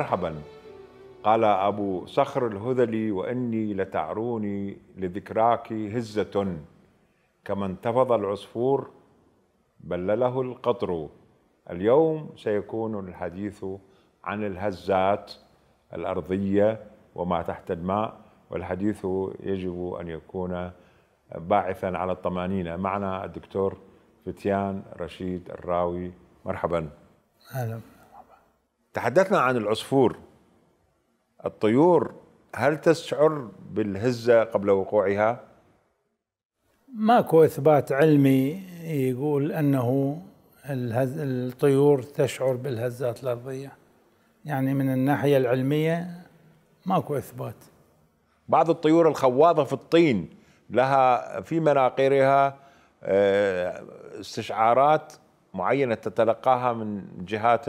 مرحبا قال أبو صخر الهذلي وإني لتعروني لذكراك هزة كما انتفض العصفور بلله القطر اليوم سيكون الحديث عن الهزات الأرضية وما تحت الماء والحديث يجب أن يكون باعثا على الطمأنينة معنا الدكتور فتيان رشيد الراوي مرحبا أهلا تحدثنا عن العصفور الطيور هل تشعر بالهزة قبل وقوعها؟ ماكو إثبات علمي يقول أنه الهز... الطيور تشعر بالهزات الأرضية يعني من الناحية العلمية ماكو إثبات بعض الطيور الخواضة في الطين لها في مناقيرها آه، استشعارات معينة تتلقاها من جهات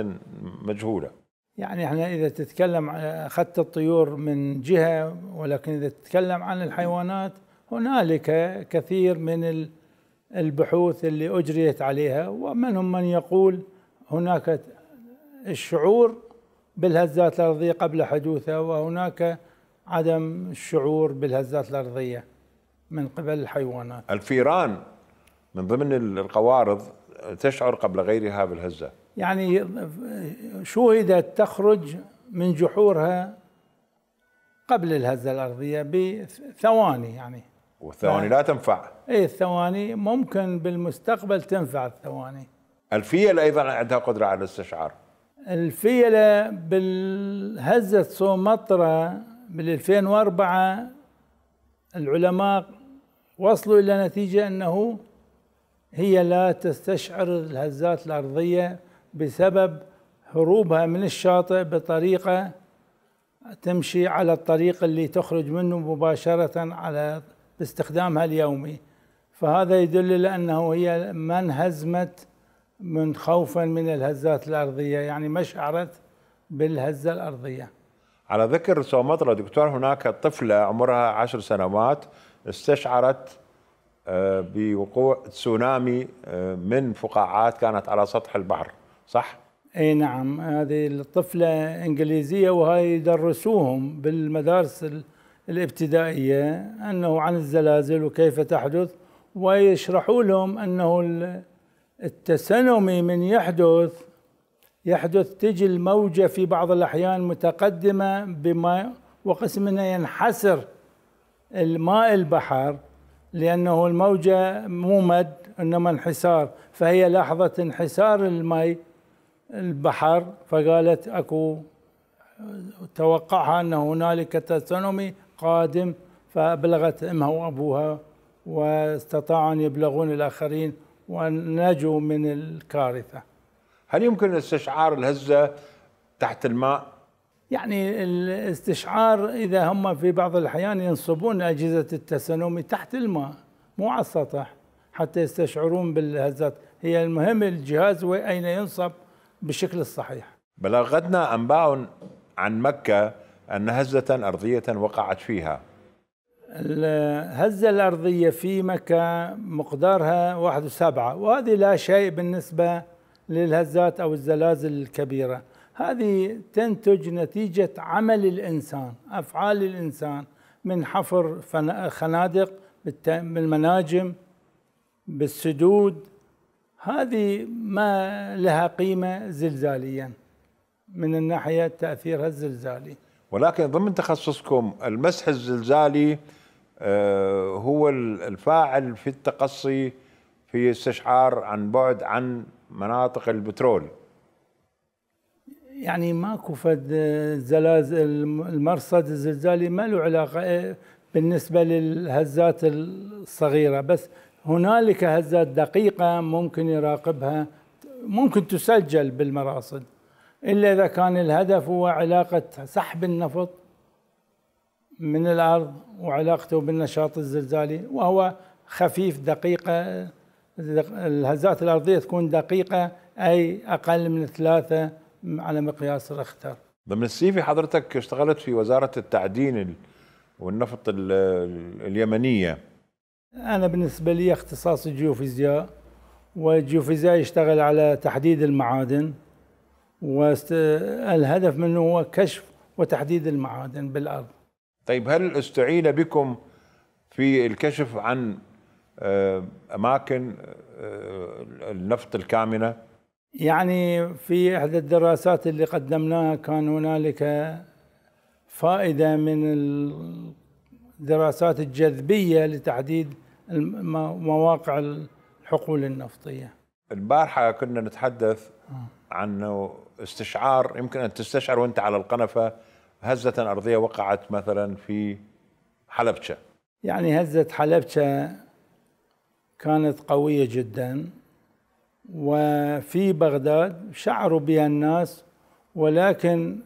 مجهولة يعني احنا إذا تتكلم أخذت الطيور من جهة ولكن إذا تتكلم عن الحيوانات هنالك كثير من البحوث اللي أجريت عليها ومنهم من يقول هناك الشعور بالهزات الأرضية قبل حدوثها وهناك عدم الشعور بالهزات الأرضية من قبل الحيوانات الفيران من ضمن القوارض تشعر قبل غيرها بالهزة يعني شوهدت تخرج من جحورها قبل الهزة الأرضية بثواني يعني والثواني لا تنفع اي الثواني ممكن بالمستقبل تنفع الثواني الفيلة أيضا عندها قدرة على الاستشعار الفيلة بالهزة سومطرة بال 2004 العلماء وصلوا إلى نتيجة أنه هي لا تستشعر الهزات الأرضية بسبب هروبها من الشاطئ بطريقة تمشي على الطريق اللي تخرج منه مباشرة على باستخدامها اليومي فهذا يدل لأنه أنه هي ما انهزمت من خوفا من الهزات الأرضية يعني ما شعرت بالهزة الأرضية على ذكر سومطرة دكتور هناك طفلة عمرها عشر سنوات استشعرت بوقوع تسونامي آه، من فقاعات كانت على سطح البحر صح؟ اي نعم هذه الطفله انجليزيه وهاي يدرسوهم بالمدارس الابتدائيه انه عن الزلازل وكيف تحدث ويشرحوا لهم انه التسنمي من يحدث يحدث تجي الموجه في بعض الاحيان متقدمه بما وقسم منها ينحسر الماء البحر لأنه الموجة مو مد إنما انحسار فهي لحظة انحسار المي البحر فقالت أكو توقعها أن هنالك تسونامي قادم فأبلغت أمها وأبوها واستطاعوا أن يبلغون الآخرين وأن نجوا من الكارثة هل يمكن استشعار الهزة تحت الماء يعني الاستشعار اذا هم في بعض الاحيان ينصبون اجهزه التسنم تحت الماء مو على السطح حتى يستشعرون بالهزات هي المهم الجهاز واين ينصب بالشكل الصحيح بلغتنا انباء عن مكه ان هزه ارضيه وقعت فيها الهزه الارضيه في مكه مقدارها واحد وسبعة وهذه لا شيء بالنسبه للهزات او الزلازل الكبيره هذه تنتج نتيجة عمل الإنسان أفعال الإنسان من حفر خنادق بالمناجم بالسدود هذه ما لها قيمة زلزاليا من الناحية تأثيرها الزلزالي ولكن ضمن تخصصكم المسح الزلزالي آه، هو الفاعل في التقصي في استشعار عن بعد عن مناطق البترول يعني ماكو فد آه، زلازل المرصد الزلزالي ما له علاقه آه، بالنسبه للهزات الصغيره بس هنالك هزات دقيقه ممكن يراقبها ممكن تسجل بالمراصد الا اذا كان الهدف هو علاقه سحب النفط من الارض وعلاقته بالنشاط الزلزالي وهو خفيف دقيقه آه، الهزات الارضيه تكون دقيقه اي اقل من ثلاثه على مقياس الأخضر ضمن السي في حضرتك اشتغلت في وزارة التعدين والنفط اليمنية أنا بالنسبة لي اختصاصي جيوفيزياء والجيوفيزياء يشتغل على تحديد المعادن والهدف منه هو كشف وتحديد المعادن بالأرض طيب هل استعين بكم في الكشف عن آه، أماكن آه، النفط الكامنة يعني في إحدى الدراسات اللي قدمناها كان هنالك فائدة من الدراسات الجذبية لتحديد مواقع الحقول النفطية البارحة كنا نتحدث آه. عن استشعار يمكن أن تستشعر وأنت على القنفة هزة أرضية وقعت مثلا في حلبشة يعني هزة حلبشة كانت قوية جداً وفي بغداد شعروا بها الناس ولكن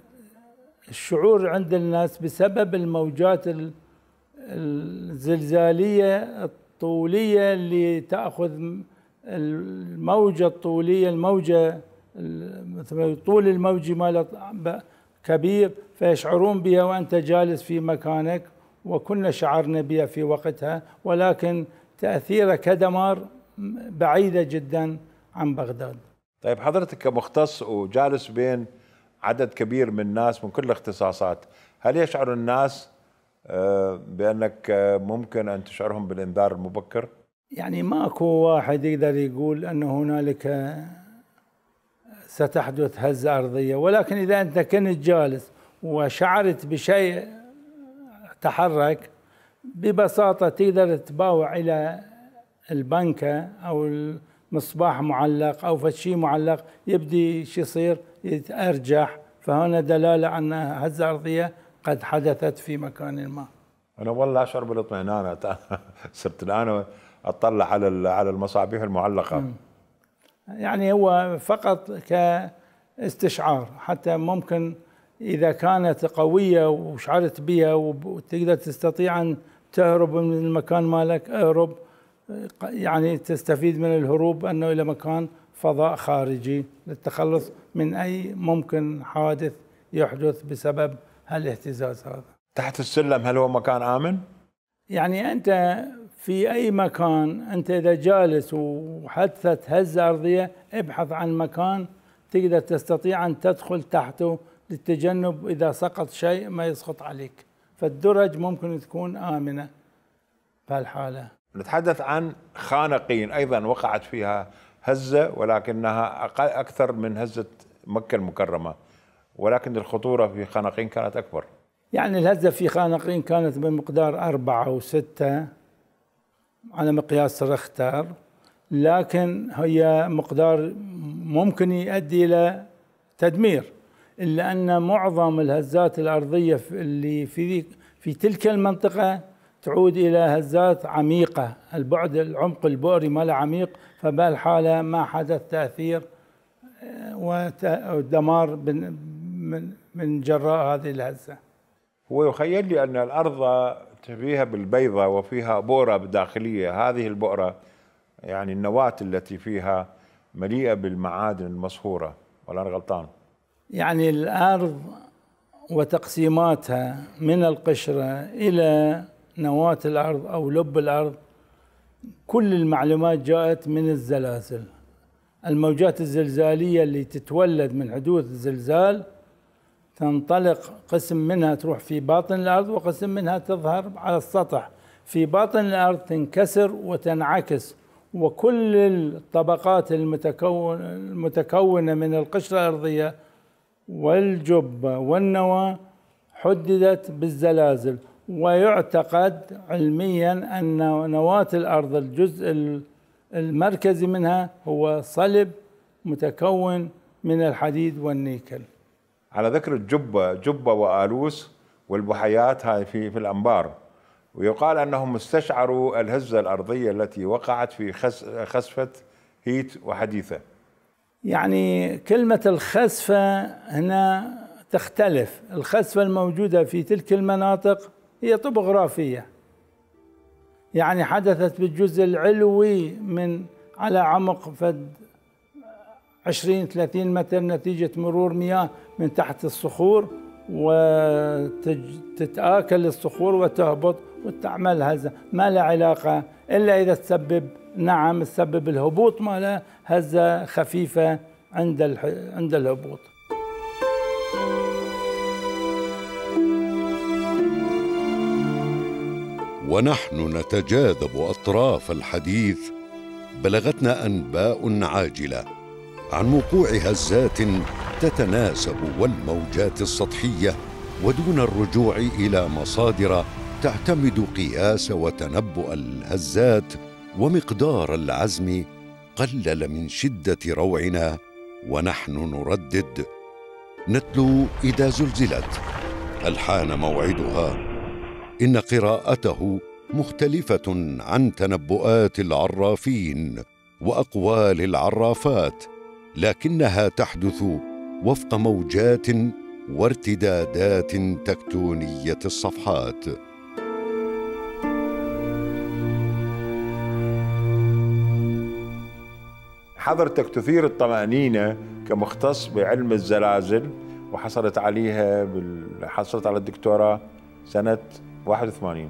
الشعور عند الناس بسبب الموجات الزلزالية الطولية اللي تأخذ الموجة الطولية الموجة مثل طول الموج مال كبير فيشعرون بها وأنت جالس في مكانك وكنا شعرنا بها في وقتها ولكن تأثيره كدمار بعيدة جداً عن بغداد طيب حضرتك كمختص وجالس بين عدد كبير من الناس من كل الاختصاصات هل يشعر الناس آه، بأنك آه، ممكن أن تشعرهم بالإنذار المبكر؟ يعني ماكو واحد يقدر يقول أن هنالك ستحدث هزة أرضية ولكن إذا أنت كنت جالس وشعرت بشيء تحرك ببساطة تقدر تباوع إلى البنكة أو مصباح معلق او شيء معلق يبدي شو يصير يتأرجح فهنا دلالة أن هزة أرضية قد حدثت في مكان ما أنا والله أشعر بالاطمئنان صرت الآن أطلع على على المصابيح المعلقة يعني هو فقط كاستشعار حتى ممكن إذا كانت قوية وشعرت بها وتقدر تستطيع أن تهرب من المكان مالك اهرب يعني تستفيد من الهروب انه الى مكان فضاء خارجي للتخلص من اي ممكن حادث يحدث بسبب هالاهتزاز هذا. تحت السلم هل هو مكان امن؟ يعني انت في اي مكان انت اذا جالس وحدثت هزه ارضيه ابحث عن مكان تقدر تستطيع ان تدخل تحته للتجنب اذا سقط شيء ما يسقط عليك. فالدرج ممكن تكون امنه بهالحاله. نتحدث عن خانقين أيضا وقعت فيها هزة ولكنها أقل أكثر من هزة مكة المكرمة ولكن الخطورة في خانقين كانت أكبر يعني الهزة في خانقين كانت بمقدار أربعة أو ستة على مقياس رختر لكن هي مقدار ممكن يؤدي إلى تدمير إلا أن معظم الهزات الأرضية اللي في في تلك المنطقة تعود إلى هزات عميقة البعد العمق البؤري مال عميق فبالحالة ما حدث تأثير آه، ودمار من, من جراء هذه الهزة هو يخيل لي أن الأرض فيها بالبيضة وفيها بؤرة داخلية هذه البؤرة يعني النواة التي فيها مليئة بالمعادن المصهورة ولا أنا غلطان يعني الأرض وتقسيماتها من القشرة إلى نواة الأرض أو لب الأرض كل المعلومات جاءت من الزلازل الموجات الزلزالية اللي تتولد من حدوث الزلزال تنطلق قسم منها تروح في باطن الأرض وقسم منها تظهر على السطح في باطن الأرض تنكسر وتنعكس وكل الطبقات المتكون المتكونة من القشرة الأرضية والجبة والنواة حددت بالزلازل ويعتقد علميا أن نواة الأرض الجزء المركزي منها هو صلب متكون من الحديد والنيكل على ذكر الجبة جبة وآلوس والبحيات هاي في في الأنبار ويقال أنهم استشعروا الهزة الأرضية التي وقعت في خسفة هيت وحديثة يعني كلمة الخسفة هنا تختلف الخسفة الموجودة في تلك المناطق هي طبوغرافية يعني حدثت بالجزء العلوي من على عمق فد 20 30 متر نتيجة مرور مياه من تحت الصخور وتتآكل الصخور وتهبط وتعمل هزة ما لها علاقة إلا إذا تسبب نعم تسبب الهبوط مالها هزة خفيفة عند عند الهبوط ونحن نتجاذب اطراف الحديث بلغتنا انباء عاجله عن وقوع هزات تتناسب والموجات السطحيه ودون الرجوع الى مصادر تعتمد قياس وتنبؤ الهزات ومقدار العزم قلل من شده روعنا ونحن نردد نتلو اذا زلزلت الحان موعدها ان قراءته مختلفه عن تنبؤات العرافين واقوال العرافات لكنها تحدث وفق موجات وارتدادات تكتونيه الصفحات حضرتك تثير الطمأنينة كمختص بعلم الزلازل وحصلت عليها بال... حصلت على الدكتوراه سنة 81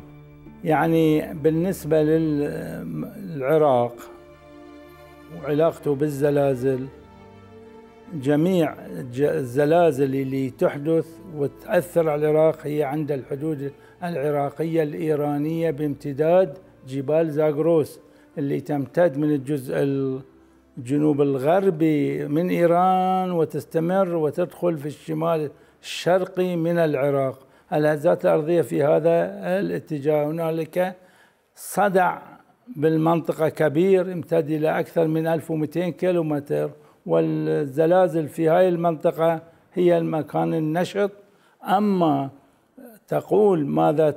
يعني بالنسبة للعراق وعلاقته بالزلازل جميع الزلازل اللي تحدث وتأثر على العراق هي عند الحدود العراقية الإيرانية بامتداد جبال زاغروس اللي تمتد من الجزء الجنوب الغربي من إيران وتستمر وتدخل في الشمال الشرقي من العراق الهزات الأرضية في هذا الاتجاه هنالك صدع بالمنطقة كبير امتد إلى أكثر من 1200 كيلومتر والزلازل في هاي المنطقة هي المكان النشط أما تقول ماذا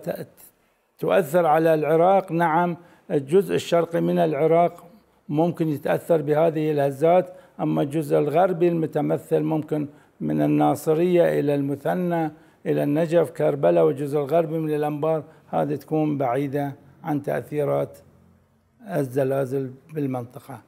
تؤثر على العراق نعم الجزء الشرقي من العراق ممكن يتأثر بهذه الهزات أما الجزء الغربي المتمثل ممكن من الناصرية إلى المثنى إلى النجف كربلاء والجزء الغربي من الأنبار هذه تكون بعيدة عن تأثيرات الزلازل بالمنطقة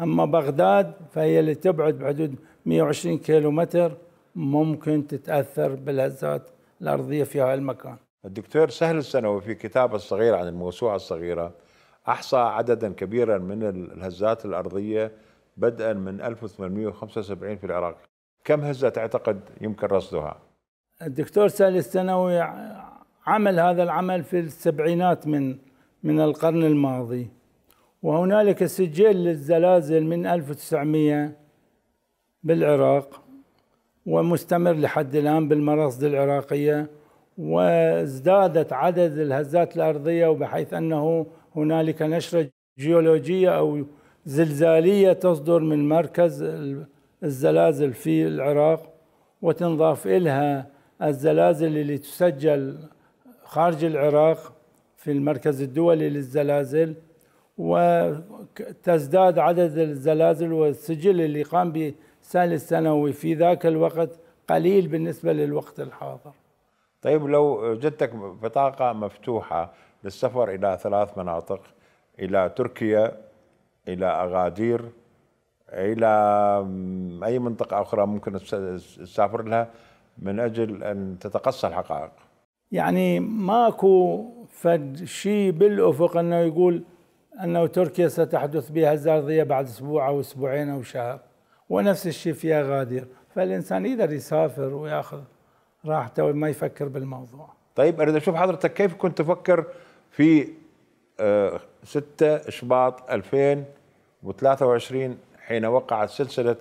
أما بغداد فهي اللي تبعد بحدود 120 كيلومتر ممكن تتأثر بالهزات الأرضية في هذا المكان الدكتور سهل السنوي في كتابه الصغير عن الموسوعة الصغيرة أحصى عددا كبيرا من الهزات الأرضية بدءا من 1875 في العراق كم هزة تعتقد يمكن رصدها؟ الدكتور سالي السنوي عمل هذا العمل في السبعينات من من القرن الماضي وهنالك سجل للزلازل من 1900 بالعراق ومستمر لحد الآن بالمراصد العراقية وازدادت عدد الهزات الأرضية وبحيث أنه هنالك نشرة جيولوجية أو زلزالية تصدر من مركز الزلازل في العراق وتنضاف إلها الزلازل اللي تسجل خارج العراق في المركز الدولي للزلازل وتزداد عدد الزلازل والسجل اللي قام به سهل السنوي في ذاك الوقت قليل بالنسبة للوقت الحاضر طيب لو جدتك بطاقة مفتوحة للسفر إلى ثلاث مناطق إلى تركيا إلى أغادير إلى أي منطقة أخرى ممكن تسافر لها من اجل ان تتقصى الحقائق؟ يعني ماكو فد شيء بالافق انه يقول انه تركيا ستحدث بها الزلزال بعد اسبوع او اسبوعين او شهر ونفس الشيء فيها غادر فالانسان يقدر يسافر وياخذ راحته وما يفكر بالموضوع. طيب اريد اشوف حضرتك كيف كنت تفكر في 6 شباط 2023 حين وقعت سلسله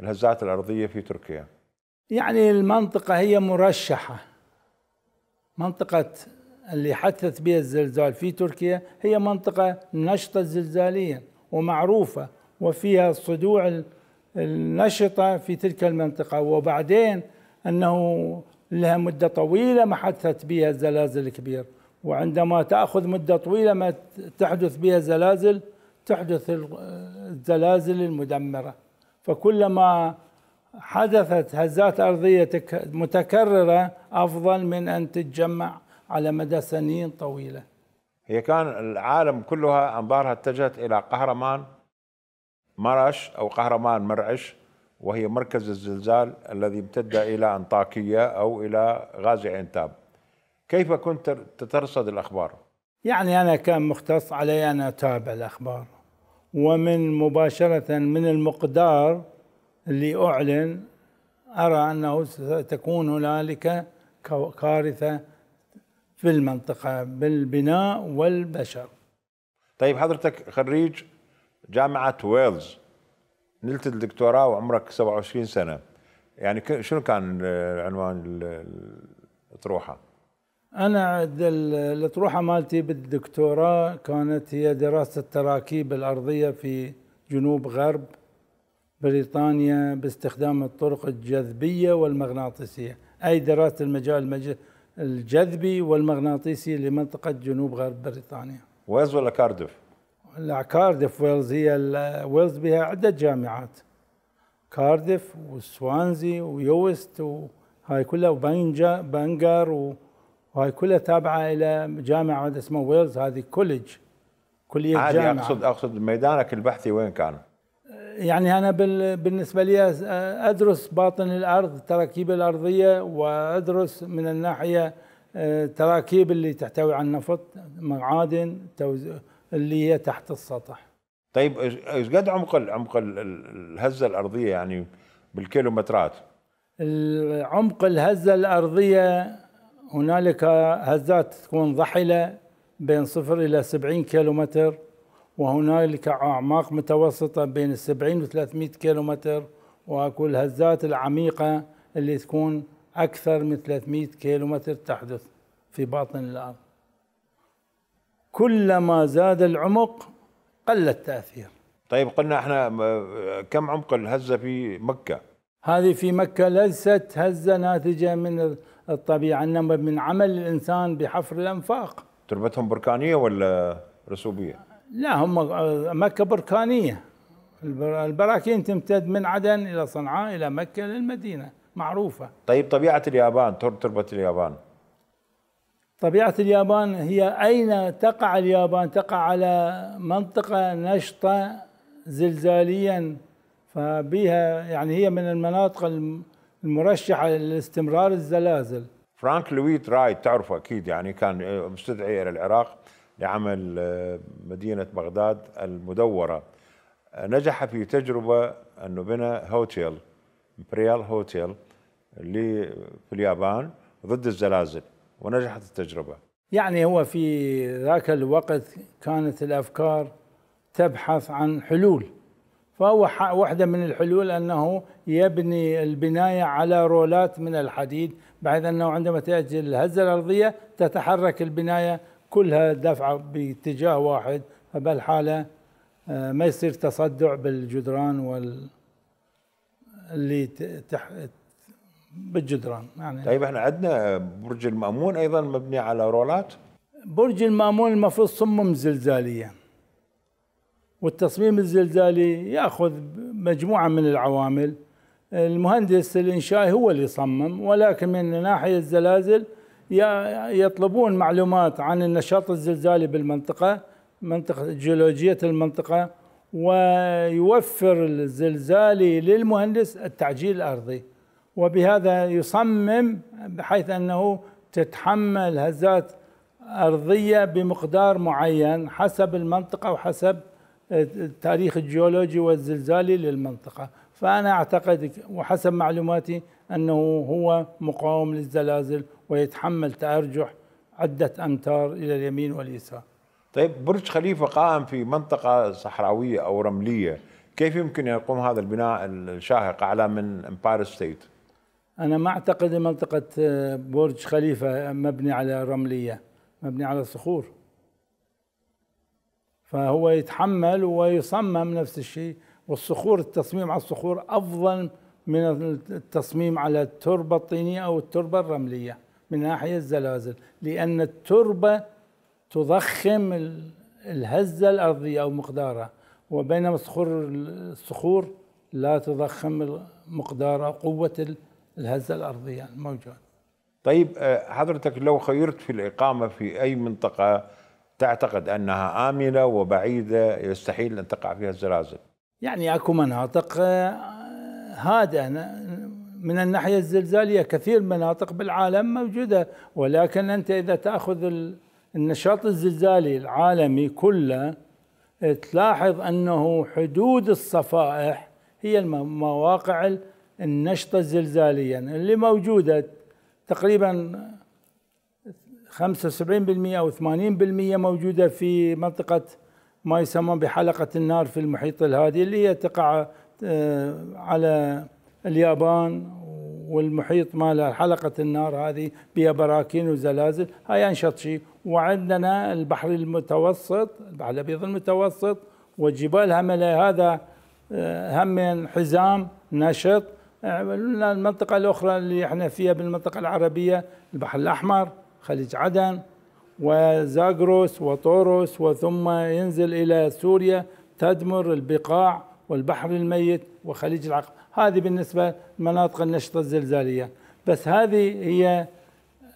الهزات الارضيه في تركيا؟ يعني المنطقة هي مرشحة منطقة اللي حدثت بها الزلزال في تركيا هي منطقة نشطة زلزاليا ومعروفة وفيها الصدوع النشطة في تلك المنطقة وبعدين أنه لها مدة طويلة ما حدثت بها زلازل كبير وعندما تأخذ مدة طويلة ما تحدث بها زلازل تحدث الزلازل المدمرة فكلما حدثت هزات أرضية متكررة أفضل من أن تتجمع على مدى سنين طويلة هي كان العالم كلها أنظارها اتجهت إلى قهرمان مرش أو قهرمان مرعش وهي مركز الزلزال الذي امتد إلى أنطاكية أو إلى غازي عنتاب كيف كنت تترصد الأخبار؟ يعني أنا كان مختص علي أن أتابع الأخبار ومن مباشرة من المقدار اللي أعلن أرى أنه ستكون هنالك كارثة في المنطقة بالبناء والبشر طيب حضرتك خريج جامعة ويلز نلت الدكتوراه وعمرك 27 سنة يعني شنو كان عنوان الأطروحة؟ أنا الأطروحة مالتي بالدكتوراه كانت هي دراسة التراكيب الأرضية في جنوب غرب بريطانيا باستخدام الطرق الجذبية والمغناطيسية أي دراسة المجال الجذبي والمغناطيسي لمنطقة جنوب غرب بريطانيا ويلز ولا كاردف؟ لا كاردف ويلز هي ويلز بها عدة جامعات كاردف وسوانزي ويوست وهاي كلها وبنجا بانجار وهاي كلها تابعة إلى جامعة اسمها ويلز هذه كوليدج كلية جامعة عادي أقصد أقصد ميدانك البحثي وين كان؟ يعني أنا بالنسبة لي أدرس باطن الأرض التراكيب الأرضية وأدرس من الناحية التراكيب آه، اللي تحتوي على النفط معادن اللي هي تحت السطح طيب ايش قد عمق عمق الهزه الارضيه يعني بالكيلومترات عمق الهزه الارضيه هنالك هزات تكون ضحله بين صفر الى 70 كيلومتر وهنالك أعماق متوسطة بين 70 و 300 كيلومتر وأكو الهزات العميقة اللي تكون أكثر من 300 كيلومتر تحدث في باطن الأرض كلما زاد العمق قل التأثير طيب قلنا احنا كم عمق الهزة في مكة؟ هذه في مكة ليست هزة ناتجة من الطبيعة إنما من عمل الإنسان بحفر الأنفاق تربتهم بركانية ولا رسوبية؟ لا هم مكة بركانية البراكين تمتد من عدن إلى صنعاء إلى مكة للمدينة معروفة طيب طبيعة اليابان تربة اليابان طبيعة اليابان هي أين تقع اليابان تقع على منطقة نشطة زلزاليا فبها يعني هي من المناطق المرشحة لاستمرار الزلازل فرانك لويت رايت تعرفه أكيد يعني كان مستدعي إلى العراق لعمل آه، مدينة بغداد المدورة نجح في تجربة أنه بنى هوتيل امبريال هوتيل اللي في اليابان ضد الزلازل ونجحت التجربة يعني هو في ذاك الوقت كانت الأفكار تبحث عن حلول فهو واحدة من الحلول أنه يبني البناية على رولات من الحديد بحيث أنه عندما تأتي الهزة الأرضية تتحرك البناية كلها دفعة باتجاه واحد فبالحالة آه، ما يصير تصدع بالجدران وال اللي تح... بالجدران يعني طيب احنا عندنا برج المأمون ايضا مبني على رولات برج المأمون المفروض صمم زلزاليا والتصميم الزلزالي ياخذ مجموعة من العوامل المهندس الانشائي هو اللي يصمم ولكن من ناحية الزلازل يطلبون معلومات عن النشاط الزلزالي بالمنطقة منطقة جيولوجية المنطقة ويوفر الزلزالي للمهندس التعجيل الأرضي وبهذا يصمم بحيث أنه تتحمل هزات أرضية بمقدار معين حسب المنطقة وحسب التاريخ الجيولوجي والزلزالي للمنطقة فأنا أعتقد وحسب معلوماتي أنه هو مقاوم للزلازل ويتحمل تأرجح عدة أمتار إلى اليمين واليسار طيب برج خليفة قائم في منطقة صحراوية أو رملية كيف يمكن أن يقوم هذا البناء الشاهق أعلى من امباير ستيت؟ أنا ما أعتقد منطقة آه، برج خليفة مبني على رملية مبني على صخور فهو يتحمل ويصمم نفس الشيء والصخور التصميم على الصخور أفضل من التصميم على التربة الطينية أو التربة الرملية من ناحية الزلازل لأن التربة تضخم الهزة الأرضية أو مقدارها وبينما الصخور الصخور لا تضخم مقدار قوة الهزة الأرضية الموجودة طيب آه، حضرتك لو خيرت في الإقامة في أي منطقة تعتقد أنها آمنة وبعيدة يستحيل أن تقع فيها الزلازل يعني اكو مناطق آه، هادئه من الناحيه الزلزاليه كثير مناطق بالعالم موجوده ولكن انت اذا تاخذ النشاط الزلزالي العالمي كله آه، تلاحظ انه حدود الصفائح هي المواقع النشطه زلزاليا اللي موجوده تقريبا 75% او 80% موجوده في منطقه ما يسمى بحلقة النار في المحيط الهادي اللي هي تقع آه، على اليابان والمحيط مالها حلقة النار هذه بها براكين وزلازل هاي أنشط شيء وعندنا البحر المتوسط البحر الأبيض المتوسط والجبال هملة هذا آه، همين حزام نشط المنطقة الأخرى اللي احنا فيها بالمنطقة العربية البحر الأحمر خليج عدن وزاغروس وطوروس وثم ينزل إلى سوريا تدمر البقاع والبحر الميت وخليج العقبة هذه بالنسبة لمناطق النشطة الزلزالية بس هذه هي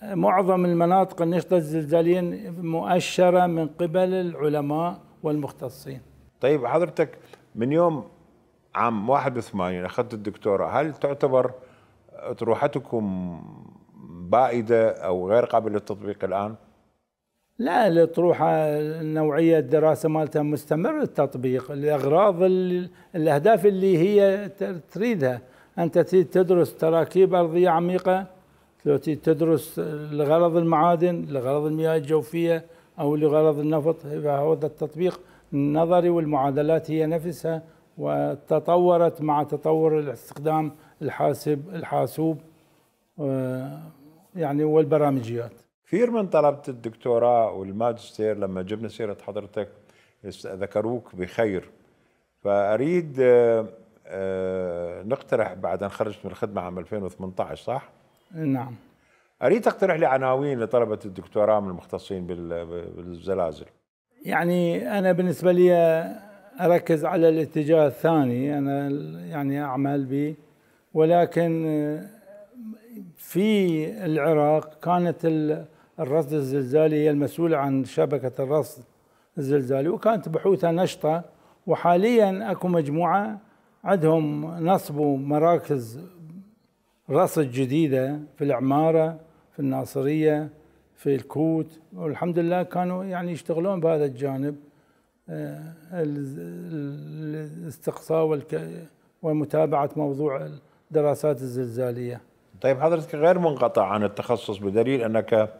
معظم المناطق النشطة الزلزالية مؤشرة من قبل العلماء والمختصين طيب حضرتك من يوم عام 81 أخذت الدكتوراه هل تعتبر أطروحتكم بائدة أو غير قابلة للتطبيق الآن؟ لا الاطروحة نوعية الدراسة مالتها مستمر التطبيق الأغراض اللي الأهداف اللي هي تريدها أنت تريد تدرس تراكيب أرضية عميقة لو تريد تدرس لغرض المعادن لغرض المياه الجوفية أو لغرض النفط هذا التطبيق النظري والمعادلات هي نفسها وتطورت مع تطور الاستخدام الحاسب الحاسوب يعني والبرامجيات كثير من طلبة الدكتوراه والماجستير لما جبنا سيرة حضرتك ذكروك بخير فأريد آه، آه، نقترح بعد أن خرجت من الخدمة عام 2018 صح؟ نعم أريد تقترح لي عناوين لطلبة الدكتوراه من المختصين بالزلازل يعني أنا بالنسبة لي أركز على الاتجاه الثاني أنا يعني أعمل به ولكن آه، في العراق كانت الرصد الزلزالي هي المسؤولة عن شبكة الرصد الزلزالي وكانت بحوثها نشطة وحاليا اكو مجموعة عندهم نصبوا مراكز رصد جديدة في العمارة في الناصرية في الكوت والحمد لله كانوا يعني يشتغلون بهذا الجانب آه، الاستقصاء ومتابعة موضوع الدراسات الزلزالية طيب حضرتك غير منقطع عن التخصص بدليل أنك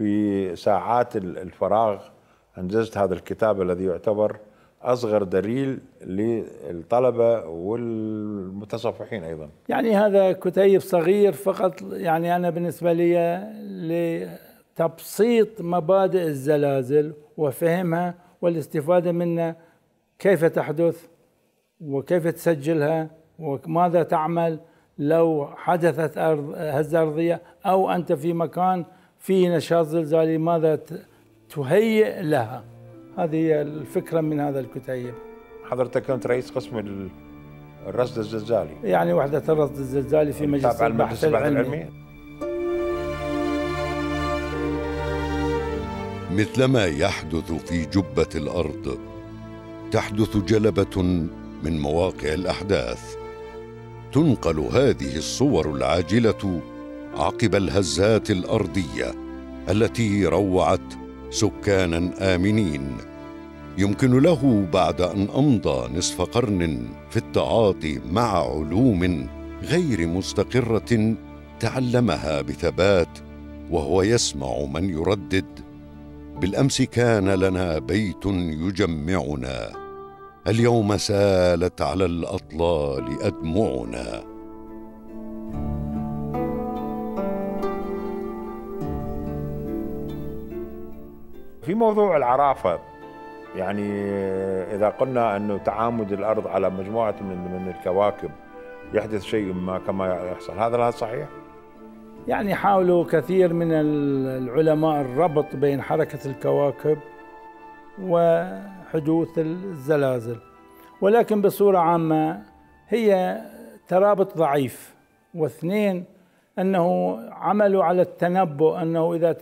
في ساعات الفراغ أنجزت هذا الكتاب الذي يعتبر أصغر دليل للطلبة والمتصفحين أيضا يعني هذا كتيب صغير فقط يعني أنا بالنسبة لي لتبسيط مبادئ الزلازل وفهمها والاستفادة منها كيف تحدث وكيف تسجلها وماذا تعمل لو حدثت أرض هزة أرضية أو أنت في مكان في نشاط زلزالي ماذا تهيئ لها هذه هي الفكرة من هذا الكتيب حضرتك كنت رئيس قسم الرصد الزلزالي يعني وحدة الرصد الزلزالي في يعني مجلس البحث العلمي, العلمي. مثلما يحدث في جبة الأرض تحدث جلبة من مواقع الأحداث تنقل هذه الصور العاجلة عقب الهزات الارضيه التي روعت سكانا امنين يمكن له بعد ان امضى نصف قرن في التعاطي مع علوم غير مستقره تعلمها بثبات وهو يسمع من يردد بالامس كان لنا بيت يجمعنا اليوم سالت على الاطلال ادمعنا في موضوع العرافة يعني إذا قلنا أنه تعامد الأرض على مجموعة من من الكواكب يحدث شيء ما كما يحصل هذا لا صحيح؟ يعني حاولوا كثير من العلماء الربط بين حركة الكواكب وحدوث الزلازل ولكن بصورة عامة هي ترابط ضعيف واثنين أنه عملوا على التنبؤ أنه إذا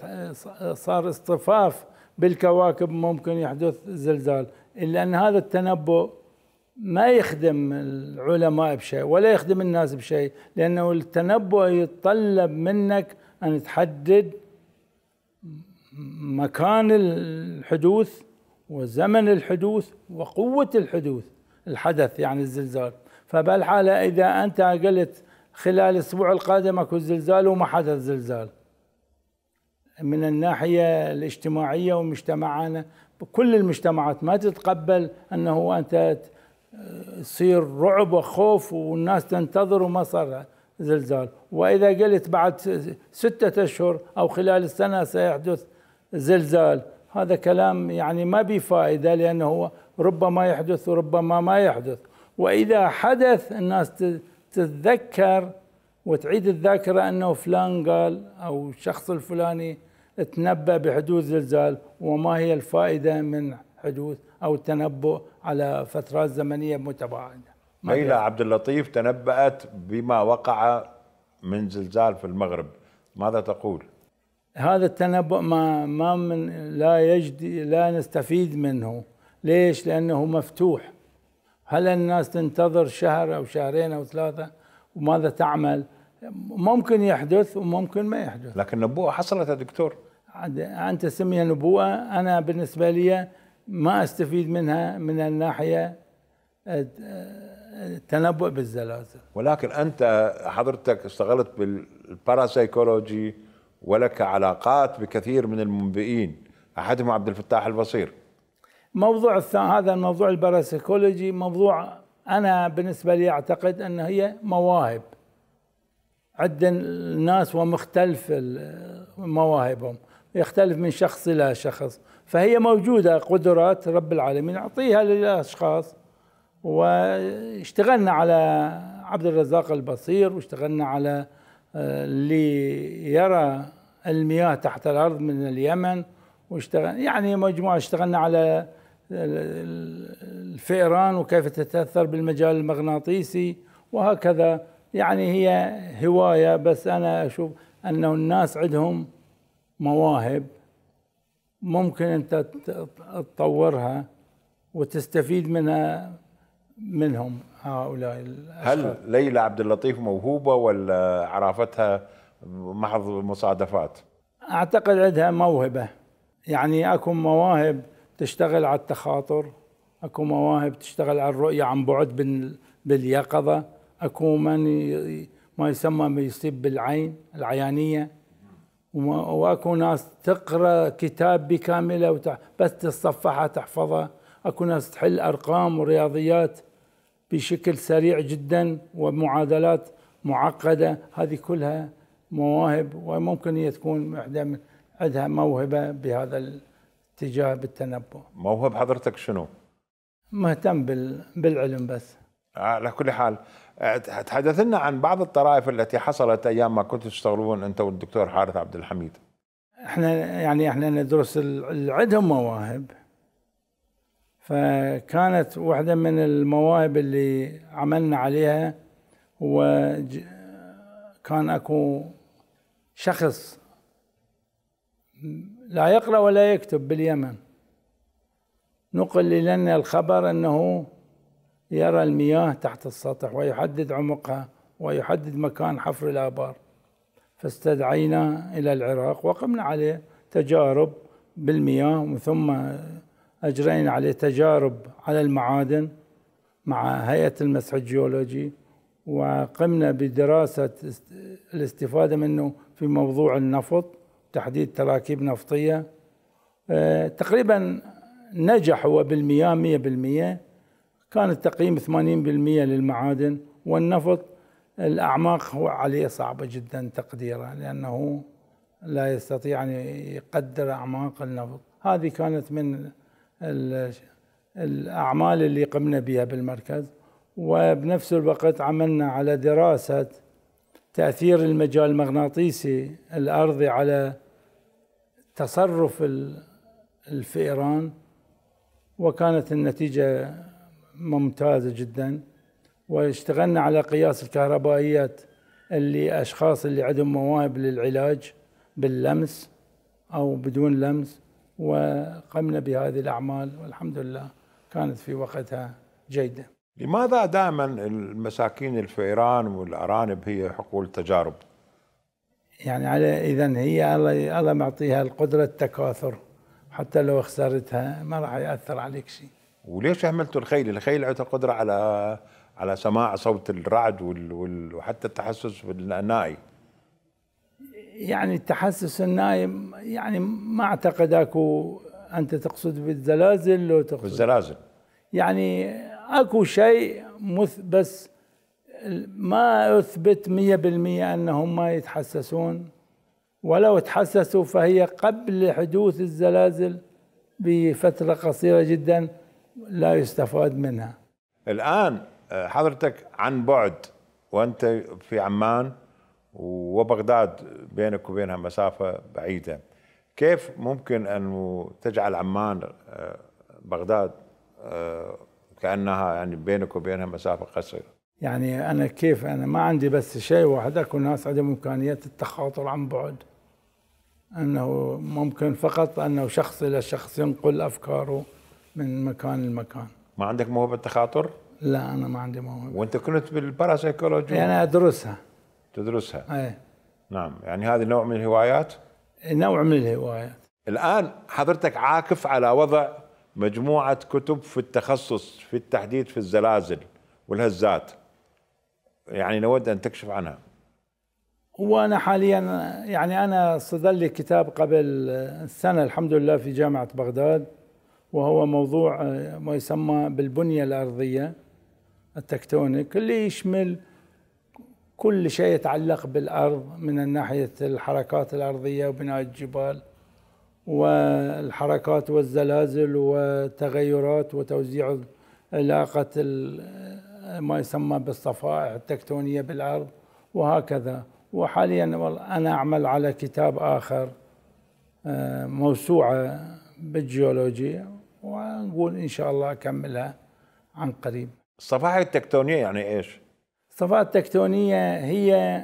صار اصطفاف بالكواكب ممكن يحدث زلزال إلا أن هذا التنبؤ ما يخدم العلماء بشيء ولا يخدم الناس بشيء لأنه التنبؤ يتطلب منك أن تحدد مكان الحدوث وزمن الحدوث وقوة الحدوث الحدث يعني الزلزال فبالحالة إذا أنت قلت خلال الأسبوع القادم أكو زلزال وما حدث زلزال من الناحية الاجتماعية ومجتمعنا كل المجتمعات ما تتقبل أنه أنت تصير رعب وخوف والناس تنتظر وما صار زلزال وإذا قلت بعد ستة أشهر أو خلال السنة سيحدث زلزال هذا كلام يعني ما بفائدة لأنه ربما يحدث وربما ما يحدث وإذا حدث الناس تتذكر وتعيد الذاكرة أنه فلان قال أو الشخص الفلاني تنبأ بحدوث زلزال وما هي الفائدة من حدوث أو التنبؤ على فترات زمنية متباعدة ليلى عبد اللطيف تنبأت بما وقع من زلزال في المغرب ماذا تقول؟ هذا التنبؤ ما ما من لا يجدي لا نستفيد منه ليش؟ لأنه مفتوح هل الناس تنتظر شهر أو شهرين أو ثلاثة وماذا تعمل؟ ممكن يحدث وممكن ما يحدث لكن النبوءة حصلت يا دكتور انت تسميها نبوءة أنا بالنسبة لي ما أستفيد منها من الناحية التنبؤ بالزلازل ولكن أنت حضرتك اشتغلت بالباراسيكولوجي ولك علاقات بكثير من المنبئين أحدهم عبد الفتاح البصير موضوع هذا الموضوع الباراسيكولوجي موضوع أنا بالنسبة لي أعتقد أن هي مواهب عند الناس ومختلف مواهبهم يختلف من شخص إلى شخص فهي موجودة قدرات رب العالمين أعطيها للأشخاص واشتغلنا على عبد الرزاق البصير واشتغلنا على آه، اللي يرى المياه تحت الأرض من اليمن واشتغل يعني مجموعة اشتغلنا على الفئران وكيف تتأثر بالمجال المغناطيسي وهكذا يعني هي هواية بس أنا أشوف أنه الناس عندهم مواهب ممكن انت تطورها وتستفيد منها منهم هؤلاء الأشخاص. هل ليلى عبد اللطيف موهوبه ولا عرفتها محض مصادفات؟ اعتقد عندها موهبه يعني اكو مواهب تشتغل على التخاطر اكو مواهب تشتغل على الرؤيه عن بعد باليقظه اكو من ما يسمى ما يصيب بالعين العيانيه واكو ناس تقرا كتاب بكامله وتح... بس تتصفحها تحفظها اكو ناس تحل ارقام ورياضيات بشكل سريع جدا ومعادلات معقده هذه كلها مواهب وممكن هي تكون وحده من عندها موهبه بهذا الاتجاه بالتنبؤ. موهب حضرتك شنو؟ مهتم بال... بالعلم بس. آه، على كل حال تحدث لنا عن بعض الطرائف التي حصلت ايام ما كنت تشتغلون انت والدكتور حارث عبد الحميد احنا يعني احنا ندرس عندهم مواهب فكانت واحده من المواهب اللي عملنا عليها هو كان اكو شخص لا يقرا ولا يكتب باليمن نقل لنا الخبر انه يرى المياه تحت السطح ويحدد عمقها ويحدد مكان حفر الآبار فاستدعينا إلى العراق وقمنا عليه تجارب بالمياه ثم أجرينا عليه تجارب على المعادن مع هيئة المسح الجيولوجي وقمنا بدراسة الاستفادة منه في موضوع النفط تحديد تراكيب نفطية آه، تقريبا نجح هو بالمياه 100% كان التقييم 80% للمعادن والنفط الأعماق هو عليه صعبة جدا تقديره لأنه لا يستطيع أن يقدر أعماق النفط هذه كانت من الأعمال اللي قمنا بها بالمركز وبنفس الوقت عملنا على دراسة تأثير المجال المغناطيسي الأرضي على تصرف الفئران وكانت النتيجة ممتازة جدا واشتغلنا على قياس الكهربائيات اللي أشخاص اللي عندهم مواهب للعلاج باللمس أو بدون لمس وقمنا بهذه الأعمال والحمد لله كانت في وقتها جيدة لماذا دائما المساكين الفئران والأرانب هي حقول تجارب؟ يعني على إذا هي الله الله معطيها القدرة التكاثر حتى لو خسرتها ما راح يأثر عليك شيء وليش اهملتوا الخيل؟ الخيل عنده قدره على على سماع صوت الرعد وال... وال... وحتى التحسس بالناي يعني التحسس النايم يعني ما اعتقد اكو انت تقصد بالزلازل لو تقصد بالزلازل يعني اكو شيء مث بس ما اثبت 100% انهم ما يتحسسون ولو تحسسوا فهي قبل حدوث الزلازل بفتره قصيره جدا لا يستفاد منها الآن آه، حضرتك عن بعد وأنت في عمان وبغداد بينك وبينها مسافة بعيدة كيف ممكن أن تجعل عمان آه، بغداد آه، كأنها يعني بينك وبينها مسافة قصيرة يعني أنا كيف أنا ما عندي بس شيء واحد أكو ناس عندهم إمكانية التخاطر عن بعد أنه ممكن فقط أنه شخص إلى شخص ينقل أفكاره من مكان لمكان ما عندك موهبه تخاطر؟ لا انا ما عندي موهبه وانت كنت بالباراسيكولوجي يعني ادرسها تدرسها اي نعم يعني هذا نوع من الهوايات نوع من الهوايات الان حضرتك عاكف على وضع مجموعه كتب في التخصص في التحديد في الزلازل والهزات يعني نود ان تكشف عنها وانا حاليا يعني انا صدر لي كتاب قبل سنه الحمد لله في جامعه بغداد وهو موضوع آه، ما يسمى بالبنية الأرضية التكتونيك اللي يشمل كل شيء يتعلق بالأرض من ناحية الحركات الأرضية وبناء الجبال والحركات والزلازل والتغيرات وتوزيع علاقة آه، ما يسمى بالصفائح التكتونية بالأرض وهكذا وحاليا أنا أعمل على كتاب آخر آه، موسوعة بالجيولوجيا ونقول ان شاء الله اكملها عن قريب الصفائح التكتونيه يعني ايش الصفائح التكتونيه هي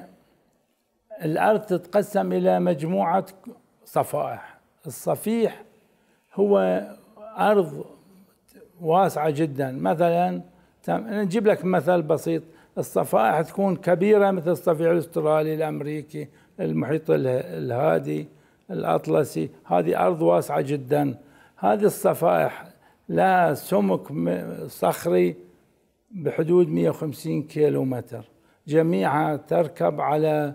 الارض تتقسم الى مجموعه صفائح الصفيح هو ارض واسعه جدا مثلا نجيب لك مثل بسيط الصفائح تكون كبيره مثل الصفيح الاسترالي الامريكي المحيط الهادي الاطلسي هذه ارض واسعه جدا هذه الصفائح لها سمك صخري بحدود 150 كيلو متر جميعها تركب على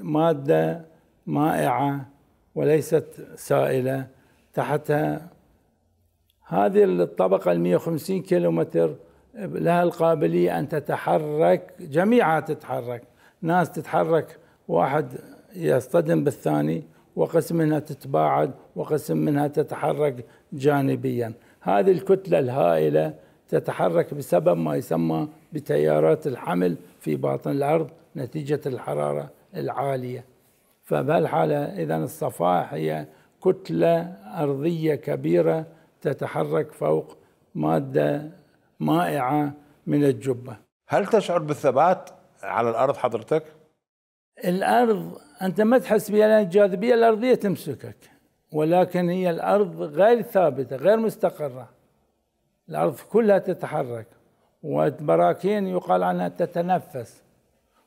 مادة مائعة وليست سائلة تحتها هذه الطبقة ال 150 كيلو متر لها القابلية أن تتحرك جميعها تتحرك ناس تتحرك واحد يصطدم بالثاني وقسم منها تتباعد وقسم منها تتحرك جانبيا هذه الكتلة الهائلة تتحرك بسبب ما يسمى بتيارات الحمل في باطن الأرض نتيجة الحرارة العالية فبهالحالة إذا الصفائح هي كتلة أرضية كبيرة تتحرك فوق مادة مائعة من الجبة هل تشعر بالثبات على الأرض حضرتك؟ الأرض أنت ما تحس بها لأن الجاذبية الأرضية تمسكك ولكن هي الأرض غير ثابتة غير مستقرة الأرض كلها تتحرك والبراكين يقال عنها تتنفس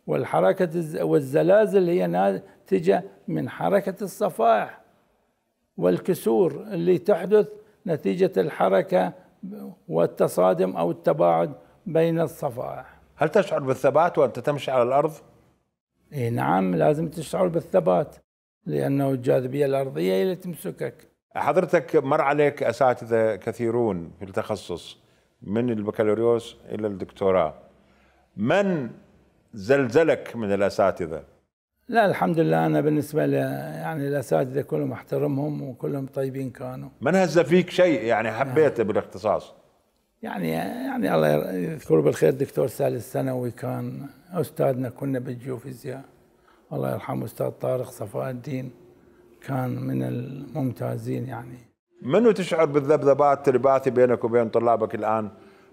والحركة والزلازل هي ناتجة من حركة الصفائح والكسور اللي تحدث نتيجة الحركة والتصادم أو التباعد بين الصفائح هل تشعر بالثبات وأنت تمشي على الأرض؟ إيه نعم لازم تشعر بالثبات لأنه الجاذبية الأرضية هي اللي تمسكك حضرتك مر عليك أساتذة كثيرون في التخصص من البكالوريوس إلى الدكتوراه من زلزلك من الأساتذة؟ لا الحمد لله أنا بالنسبة لي يعني الأساتذة كلهم أحترمهم وكلهم طيبين كانوا من هز فيك شيء يعني حبيته يعني. بالاختصاص؟ يعني يعني الله يذكره بالخير دكتور ثالث السنوي كان استاذنا كنا بالجيوفيزياء الله يرحمه استاذ طارق صفاء الدين كان من الممتازين يعني منو تشعر بالذبذبات تلباتي بينك وبين طلابك الان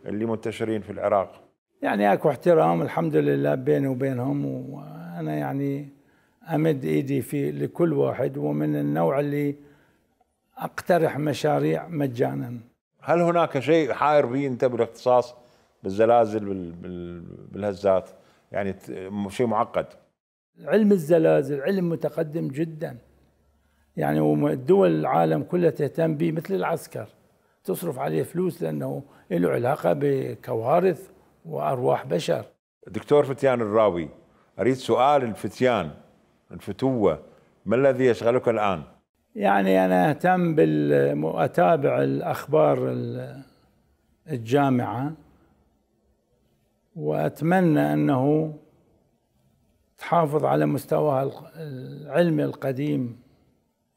اللي منتشرين في العراق؟ يعني اكو احترام الحمد لله بيني وبينهم وانا يعني امد ايدي في لكل واحد ومن النوع اللي اقترح مشاريع مجانا هل هناك شيء حائر به انت بالاختصاص بالزلازل بالهزات يعني شيء معقد علم الزلازل علم متقدم جدا يعني ودول العالم كلها تهتم به مثل العسكر تصرف عليه فلوس لانه له علاقه بكوارث وارواح بشر دكتور فتيان الراوي اريد سؤال الفتيان الفتوه ما الذي يشغلك الان؟ يعني أنا أهتم بال أتابع الأخبار الجامعة وأتمنى أنه تحافظ على مستواها العلمي القديم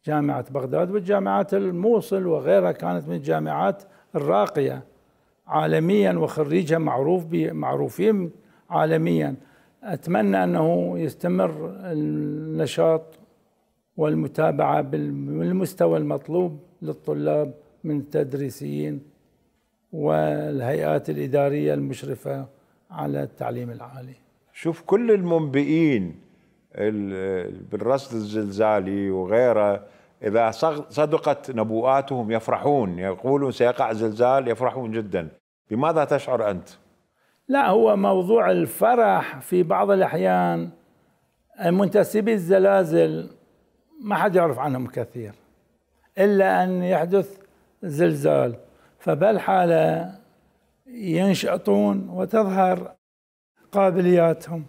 جامعة بغداد والجامعات الموصل وغيرها كانت من الجامعات الراقية عالميا وخريجها معروف معروفين عالميا أتمنى أنه يستمر النشاط والمتابعة بالمستوى المطلوب للطلاب من التدريسيين والهيئات الإدارية المشرفة على التعليم العالي شوف كل المنبئين بالرصد الزلزالي وغيره إذا صدقت نبوءاتهم يفرحون يقولون سيقع زلزال يفرحون جدا بماذا تشعر أنت؟ لا هو موضوع الفرح في بعض الأحيان منتسبي الزلازل ما حد يعرف عنهم كثير إلا أن يحدث زلزال فبالحالة ينشطون وتظهر قابلياتهم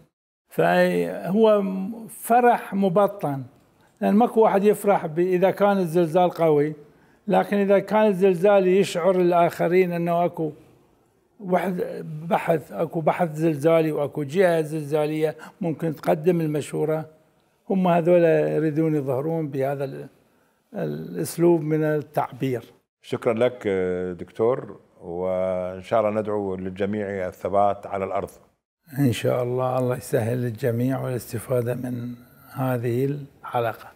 فهو فرح مبطن لأن ماكو واحد يفرح إذا كان الزلزال قوي لكن إذا كان الزلزال يشعر الآخرين أنه أكو واحد بحث أكو بحث زلزالي وأكو جهة زلزالية ممكن تقدم المشورة هم هذول يريدون يظهرون بهذا الاسلوب من التعبير شكرا لك دكتور وان شاء الله ندعو للجميع الثبات على الارض ان شاء الله الله يسهل للجميع والاستفاده من هذه الحلقه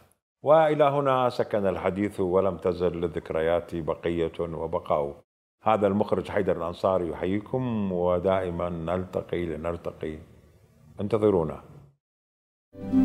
والى هنا سكن الحديث ولم تزل للذكريات بقيه وبقاء هذا المخرج حيدر الانصاري يحييكم ودائما نلتقي لنرتقي انتظرونا thank you